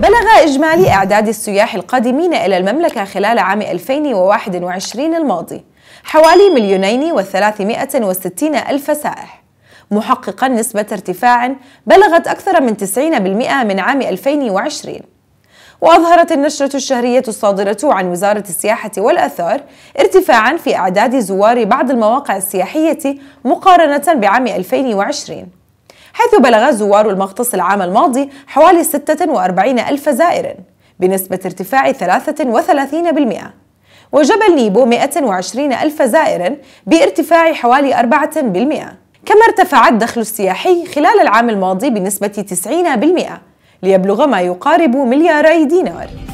بلغ إجمالي إعداد السياح القادمين إلى المملكة خلال عام 2021 الماضي حوالي مليونين وثلاثمائة وستين ألف سائح محققا نسبة ارتفاع بلغت أكثر من 90% من عام 2020 وأظهرت النشرة الشهرية الصادرة عن وزارة السياحة والآثار ارتفاعا في أعداد زوار بعض المواقع السياحية مقارنة بعام 2020 حيث بلغ زوار المغطس العام الماضي حوالي 46 ألف زائر بنسبة ارتفاع 33% وجبل نيبو 120 ألف زائر بارتفاع حوالي 4% كما ارتفع الدخل السياحي خلال العام الماضي بنسبة 90% ليبلغ ما يقارب ملياري دينار